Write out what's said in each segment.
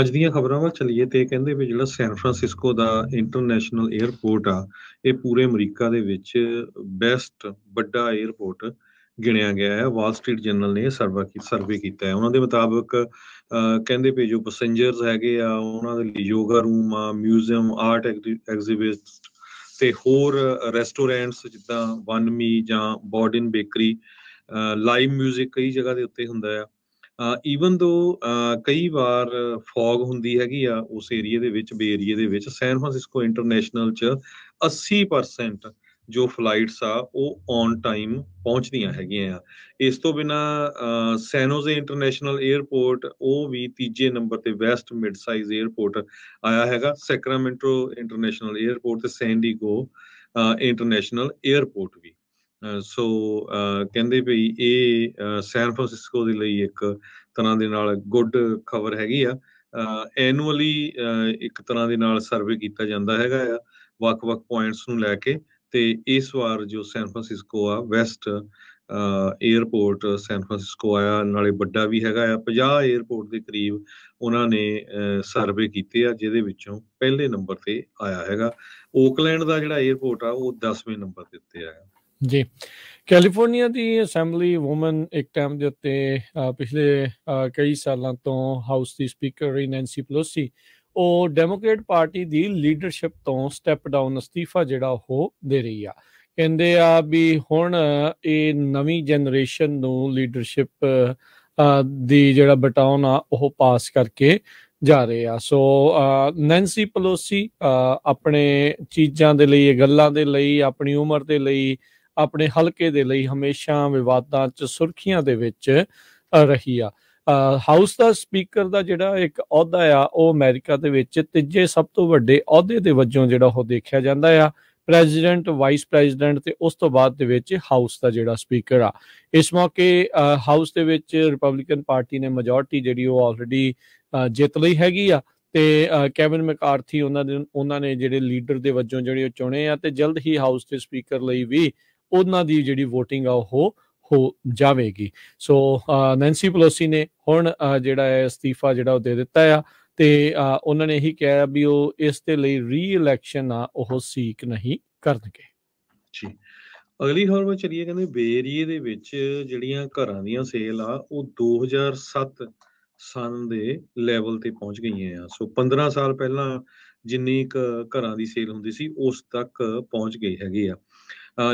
ਅੱਜ ਦੀਆਂ ਖਬਰਾਂ ਵੱਲ ਚੱਲੀਏ ਤੇ ਕਹਿੰਦੇ ਵੀ ਜਿਹੜਾ ਸੈਨ ਫਰਾਂਸਿਸਕੋ ਦਾ ਇੰਟਰਨੈਸ਼ਨਲ 에ਅਰਪੋਰਟ ਆ ਇਹ ਪੂਰੇ ਅਮਰੀਕਾ ਦੇ ਵਿੱਚ ਬੈਸਟ ਵੱਡਾ 에ਅਰਪੋਰਟ ਗਿਣਿਆ ਗਿਆ ਹੈ ਵਾਲ ਸਟਰੀਟ ਜਰਨਲ ਨੇ ਸਰਵਾ ਕੀ ਸਰਵੇ ਕੀਤਾ ਹੈ ਉਹਨਾਂ ਦੇ ਮੁਤਾਬਕ ਕਹਿੰਦੇ ਵੀ ਜੋ ਪੈਸੇਂਜਰਸ ਹੈਗੇ ਆ ਉਹਨਾਂ ਦੇ ਲਈ ਯੋਗਾ ਰੂਮ ਆ ਮਿਊਜ਼ੀਅਮ ਆਰਟ ਐਗਜ਼ੀਬਿਟਸ ਤੇ ਹੋਰ ਰੈਸਟੋਰੈਂਟਸ ਜਿੱਦਾਂ ਵਨ ਮੀ ਜਾਂ ਬੋਰਡਨ ਬੇਕਰੀ ਲਾਈਵ 뮤직 ਕਈ ਜਗ੍ਹਾ ਦੇ ਉੱਤੇ ਹੁੰਦਾ ਹੈ ਈਵਨ ਦੋ ਕਈ ਵਾਰ ਫੌਗ ਹੁੰਦੀ ਹੈਗੀ ਆ ਉਸ ਏਰੀਆ ਦੇ ਵਿੱਚ ਬੇ ਏਰੀਆ ਦੇ ਵਿੱਚ ਸੈਨ ਫਰਾਂਸਿਸਕੋ ਇੰਟਰਨੈਸ਼ਨਲ ਚ 80% ਜੋ ਫਲਾਈਟਸ ਆ ਉਹ ਔਨ ਟਾਈਮ ਪਹੁੰਚਦੀਆਂ ਹੈਗੀਆਂ ਆ ਇਸ ਤੋਂ ਬਿਨਾ ਸੈਨੋਜ਼ੇ ਇੰਟਰਨੈਸ਼ਨਲ 에ਅਰਪੋਰਟ ਉਹ ਵੀ ਤੀਜੇ ਨੰਬਰ ਤੇ ਵੈਸਟ ਮਿਡ ਸਾਈਜ਼ 에ਅਰਪੋਰਟ ਆਇਆ ਹੈਗਾ ਸੈਕਰਾਮੈਂਟੋ ਇੰਟਰਨੈਸ਼ਨਲ 에ਅਰਪੋਰਟ ਤੇ ਸੈਂਡੀਗੋ ਇੰਟਰਨੈਸ਼ਨਲ 에ਅਰਪੋਰਟ ਵੀ ਸੋ ਕਹਿੰਦੇ ਵੀ ਇਹ ਸੈਨ ਫਰਾਂਸਿਸਕੋ ਦੇ ਲਈ ਇੱਕ ਤਰ੍ਹਾਂ ਦੇ ਨਾਲ ਗੁੱਡ ਖਬਰ ਹੈਗੀ ਆ ਐਨੂਅਲੀ ਇੱਕ ਤਰ੍ਹਾਂ ਦੇ ਨਾਲ ਸਰਵੇ ਕੀਤਾ ਜਾਂਦਾ ਹੈਗਾ ਆ ਵੱਖ-ਵੱਖ ਪੁਆਇੰਟਸ ਨੂੰ ਲੈ ਕੇ ਤੇ ਇਸ ਵਾਰ ਜੋ ਸੈਨ ਫਰਾਂਸਿਸਕੋ ਆ ਵੈਸਟ ਏਅਰਪੋਰਟ ਸੈਨ ਫਰਾਂਸਿਸਕੋ ਆਇਆ ਨਾਲੇ ਵੱਡਾ ਵੀ ਹੈਗਾ ਆ 50 ਏਅਰਪੋਰਟ ਦੇ ਕਰੀਬ ਉਹਨਾਂ ਨੇ ਸਰਵੇ ਕੀਤੇ ਆ ਜਿਹਦੇ ਵਿੱਚੋਂ ਪਹਿਲੇ ਨੰਬਰ ਤੇ ਆਇਆ ਹੈਗਾ ਓਕਲੈਂਡ ਦਾ ਜਿਹੜਾ ਏਅਰਪੋਰਟ ਆ ਉਹ 10ਵੇਂ ਨੰਬਰ ਤੇ ਉੱਤੇ ਆਇਆ ਜੀ ਕੈਲੀਫੋਰਨੀਆ ਦੀ ਅਸੈਂਬਲੀ ਔਮਨ ਇੱਕ ਟਾਈਮ ਦੇ ਉੱਤੇ ਪਿਛਲੇ ਕਈ ਸਾਲਾਂ ਤੋਂ ਹਾਊਸ ਦੀ ਸਪੀਕਰ ਰਹੀ ਨੈਂਸੀ ਪਲੋਸੀ ਉਹ ਡੈਮੋਕ੍ਰੇਟ ਪਾਰਟੀ ਦੀ ਲੀਡਰਸ਼ਿਪ ਤੋਂ ਸਟੈਪ ਡਾਊਨ ਅਸਤੀਫਾ ਜਿਹੜਾ ਉਹ ਦੇ ਰਹੀ ਆ ਕਹਿੰਦੇ ਆ ਵੀ ਹੁਣ ਇਹ ਨਵੀਂ ਜਨਰੇਸ਼ਨ ਨੂੰ ਲੀਡਰਸ਼ਿਪ ਦੀ ਜਿਹੜਾ ਬਟਾਉਨ ਆ ਉਹ ਪਾਸ ਕਰਕੇ ਜਾ ਰਹੇ ਆ ਸੋ ਨੈਂਸੀ ਪਲੋਸੀ ਆਪਣੇ ਚੀਜ਼ਾਂ ਦੇ ਲਈ ਗੱਲਾਂ ਦੇ ਲਈ ਆਪਣੀ ਉਮਰ ਦੇ ਲਈ ਆਪਣੇ ਹਲਕੇ ਦੇ ਲਈ ਹਮੇਸ਼ਾ ਵਿਵਾਦਾਂ 'ਚ ਸੁਰਖੀਆਂ ਦੇ ਵਿੱਚ ਰਹੀ ਆ ਹਾਊਸ ਦਾ ਸਪੀਕਰ ਦਾ ਜਿਹੜਾ ਇੱਕ ਅਹੁਦਾ ਆ ਉਹ ਅਮਰੀਕਾ ਦੇ ਵਿੱਚ ਤੀਜੇ ਸਭ ਤੋਂ ਵੱਡੇ ਅਹੁਦੇ ਦੇ ਵਜੋਂ ਜਿਹੜਾ ਉਹ ਦੇਖਿਆ ਜਾਂਦਾ ਆ ਪ੍ਰੈਜ਼ੀਡੈਂਟ ਵਾਈਸ ਪ੍ਰੈਜ਼ੀਡੈਂਟ ਤੇ ਉਸ ਤੋਂ ਬਾਅਦ ਦੇ ਵਿੱਚ ਹਾਊਸ ਦਾ ਜਿਹੜਾ ਸਪੀਕਰ ਆ ਇਸ ਮੌਕੇ ਹਾਊਸ ਦੇ ਵਿੱਚ ਰਿਪਬਲਿਕਨ ਪਾਰਟੀ ਨੇ ਮੈਜੋਰਟੀ ਜਿਹੜੀ ਉਹ ਆਲਰੇਡੀ ਜਿੱਤ ਲਈ ਹੈਗੀ ਆ ਤੇ ਕੈਵਨ ਮੈਕਾਰਥੀ ਉਹਨਾਂ ਦੇ ਉਹਨਾਂ ਨੇ ਜਿਹੜੇ ਲੀਡਰ ਦੇ ਵਜੋਂ ਜਿਹੜੇ ਉਹ ਚੁਣੇ ਆ ਤੇ ਜਲਦ ਹੀ ਹਾਊਸ ਦੇ ਸਪੀਕਰ ਲਈ ਵੀ ਉਹਨਾਂ ਦੀ ਜਿਹੜੀ VOTING ਆ ਉਹ ਹੋ ਜਾਵੇਗੀ ਸੋ ਨੈਂਸੀ ਪਲੋਸੀ ਨੇ ਹੁਣ ਜਿਹੜਾ ਹੈ ਅਸਤੀਫਾ ਜਿਹੜਾ ਉਹ ਦੇ ਦਿੱਤਾ ਆ ਤੇ ਉਹਨਾਂ ਨੇ ਇਹੀ ਕਿਹਾ ਵੀ ਉਹ ਇਸ ਦੇ ਲਈ ਰੀਇਲੈਕਸ਼ਨ ਆ ਉਹ ਸੀਕ ਨਹੀਂ ਕਰਨਗੇ ਜੀ ਅਗਲੀ ਖਬਰ ਵਿੱਚ ਚਲੀਏ ਕਹਿੰਦੇ ਬੇਰੀਏ ਦੇ ਵਿੱਚ ਜਿਹੜੀਆਂ ਘਰਾਂ ਦੀਆਂ ਸੇਲ ਆ ਉਹ 2007 ਸਨ ਦੇ ਲੈਵਲ ਤੇ ਪਹੁੰਚ ਗਈਆਂ ਆ ਸੋ 15 ਸਾਲ ਪਹਿਲਾਂ ਜਿੰਨੀ ਇੱਕ ਘਰਾਂ ਦੀ ਸੇਲ ਹੁੰਦੀ ਸੀ ਉਸ ਤੱਕ ਪਹੁੰਚ ਗਈ ਹੈਗੀ ਆ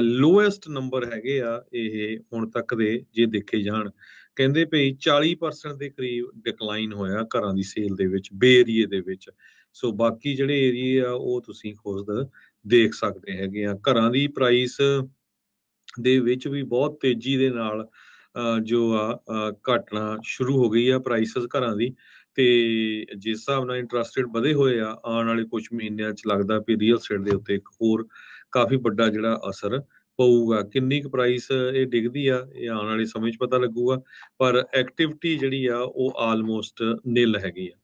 ਲੋਐਸਟ ਨੰਬਰ ਹੈਗੇ ਆ ਇਹ ਹੁਣ ਤੱਕ ਦੇ ਜੇ ਦੇਖੇ ਜਾਣ ਕਹਿੰਦੇ ਭਈ 40% ਦੇ ਕਰੀਬ ਡਿਕਲਾਈਨ ਹੋਇਆ ਘਰਾਂ ਦੀ ਸੇਲ ਦੇ ਵਿੱਚ ਬੇ ਏਰੀਏ ਦੇ ਵਿੱਚ ਸੋ ਬਾਕੀ ਜਿਹੜੇ ਏਰੀਆ ਆ ਉਹ ਤੁਸੀਂ ਖੁਦ ਦੇਖ ਸਕਦੇ ਹੈਗੇ ਆ ਘਰਾਂ ਦੀ ਪ੍ਰਾਈਸ ਦੇ ਵਿੱਚ ਵੀ ਬਹੁਤ ਤੇਜ਼ੀ ਦੇ ਨਾਲ ਜੋ ਆ ਘਟਣਾ ਸ਼ੁਰੂ ਹੋ ਗਈ ਆ ਪ੍ਰਾਈਸਸ ਘਰਾਂ ਦੀ ਤੇ ਜਿਸ ਹਿਸਾਬ ਨਾਲ ਇੰਟਰਸਟਡ ਵਧੇ ਹੋਏ ਆ ਆਉਣ ਵਾਲੇ ਕੁਝ ਮਹੀਨਿਆਂ 'ਚ ਲੱਗਦਾ ਵੀ ਰੀਅਲ ਸਟੇਟ ਦੇ ਉੱਤੇ ਇੱਕ ਹੋਰ ਕਾਫੀ ਵੱਡਾ ਜਿਹੜਾ ਅਸਰ ਪਊਗਾ ਕਿੰਨੀ ਕੁ ਪ੍ਰਾਈਸ ਇਹ ਡਿੱਗਦੀ ਆ ਇਹ ਆਉਣ ਵਾਲੇ ਸਮੇਂ 'ਚ ਪਤਾ ਲੱਗੂਗਾ ਪਰ ਐਕਟੀਵਿਟੀ ਜਿਹੜੀ ਆ ਉਹ ਆਲਮੋਸਟ ਨਿਲ ਹੈਗੀ ਆ